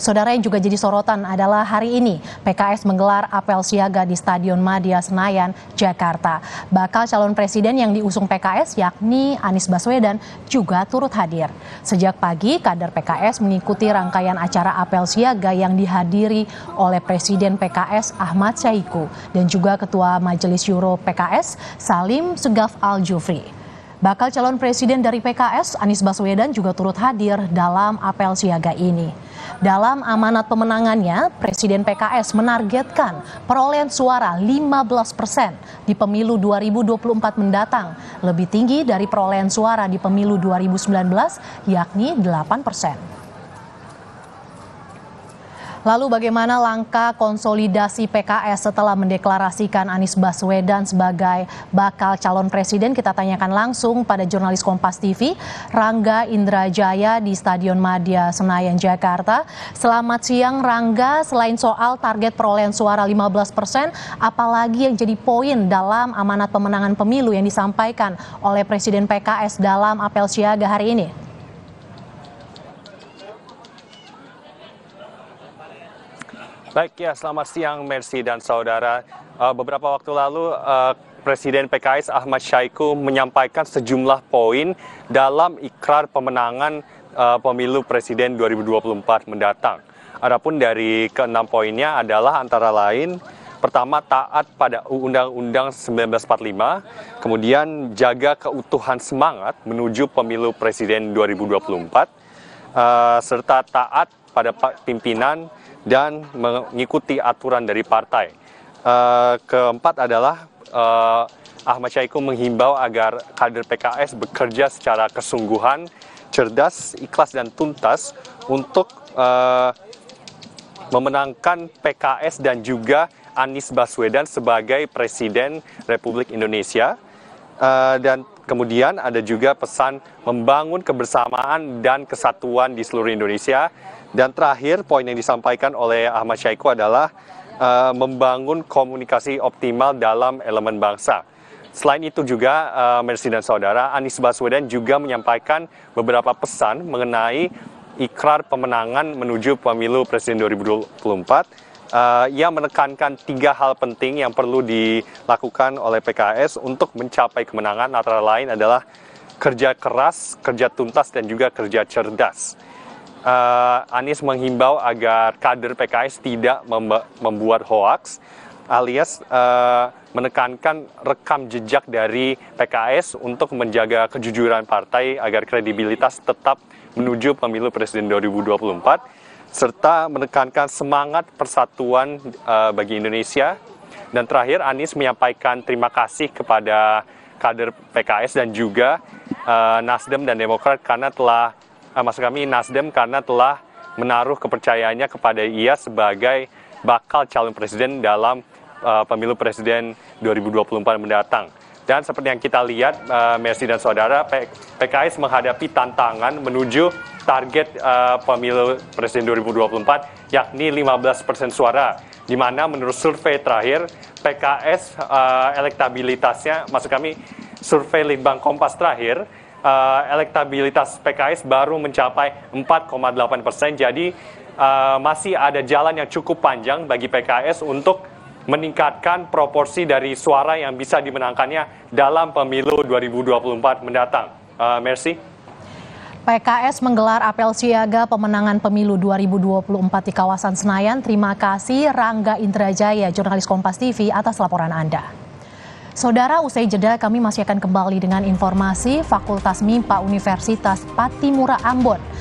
Saudara yang juga jadi sorotan adalah hari ini PKS menggelar apel siaga di Stadion Madia Senayan, Jakarta. Bakal calon presiden yang diusung PKS yakni Anies Baswedan juga turut hadir. Sejak pagi, kader PKS mengikuti rangkaian acara apel siaga yang dihadiri oleh Presiden PKS Ahmad Syahiku dan juga Ketua Majelis Syuro PKS Salim Segaf Al-Jufri. Bakal calon presiden dari PKS, Anies Baswedan juga turut hadir dalam apel siaga ini. Dalam amanat pemenangannya, Presiden PKS menargetkan perolehan suara 15 persen di pemilu 2024 mendatang, lebih tinggi dari perolehan suara di pemilu 2019, yakni 8 persen. Lalu bagaimana langkah konsolidasi PKS setelah mendeklarasikan Anies Baswedan sebagai bakal calon presiden? Kita tanyakan langsung pada jurnalis Kompas TV, Rangga Indrajaya di Stadion Madia Senayan, Jakarta. Selamat siang Rangga, selain soal target perolehan suara 15 persen, apalagi yang jadi poin dalam amanat pemenangan pemilu yang disampaikan oleh Presiden PKS dalam apel siaga hari ini? Baik ya, selamat siang Mercy dan saudara. Eh, beberapa waktu lalu eh, Presiden PKS Ahmad Syaiqo menyampaikan sejumlah poin dalam ikrar pemenangan eh, pemilu presiden 2024 mendatang. Adapun dari keenam poinnya adalah antara lain pertama taat pada Undang-Undang 1945, kemudian jaga keutuhan semangat menuju pemilu presiden 2024 Eh, serta taat pada pimpinan dan mengikuti aturan dari partai. Uh, keempat adalah uh, Ahmad Syaiqo menghimbau agar kader PKS bekerja secara kesungguhan, cerdas, ikhlas dan tuntas untuk uh, memenangkan PKS dan juga Anies Baswedan sebagai Presiden Republik Indonesia. Eh, dan kemudian ada juga pesan membangun kebersamaan dan kesatuan di seluruh Indonesia. Dan terakhir poin yang disampaikan oleh Ahmad Syaiqo adalah uh, membangun komunikasi optimal dalam elemen bangsa. Selain itu juga, uh, eh, Mersi dan Saudara, Anies Baswedan juga menyampaikan beberapa pesan mengenai ikrar pemenangan menuju pemilu Presiden 2024 uh, ia menekankan tiga hal penting yang perlu dilakukan oleh PKS untuk mencapai kemenangan antara lain adalah kerja keras, kerja tuntas dan juga kerja cerdas. Uh, Anies menghimbau agar kader PKS tidak membuat hoaks alias uh, menekankan rekam jejak dari PKS untuk menjaga kejujuran partai agar kredibilitas tetap menuju pemilu presiden 2024 serta menekankan semangat persatuan uh, bagi Indonesia. Dan terakhir Anies menyampaikan terima kasih kepada kader PKS dan juga uh, Nasdem dan Demokrat karena telah uh, maksud kami Nasdem karena telah menaruh kepercayaannya kepada ia sebagai bakal calon presiden dalam uh, pemilu presiden 2024 mendatang. Dan seperti yang kita lihat, uh, Mercy dan saudara, PKS menghadapi tantangan menuju target eh, pemilu presiden 2024, yakni 15 persen suara. Di mana menurut survei terakhir, PKS eh, elektabilitasnya, maksud kami survei Litbang Kompas terakhir, elektabilitas PKS baru mencapai 4,8 persen. Jadi masih ada jalan yang cukup panjang bagi PKS untuk meningkatkan proporsi dari suara yang bisa dimenangkannya dalam pemilu 2024 mendatang. Uh, Mercy. PKS menggelar apel siaga pemenangan pemilu 2024 di kawasan Senayan. Terima kasih Rangga Indrajaya, jurnalis Kompas TV atas laporan Anda. Saudara, usai jeda kami masih akan kembali dengan informasi Fakultas MIPA Universitas Patimura Ambon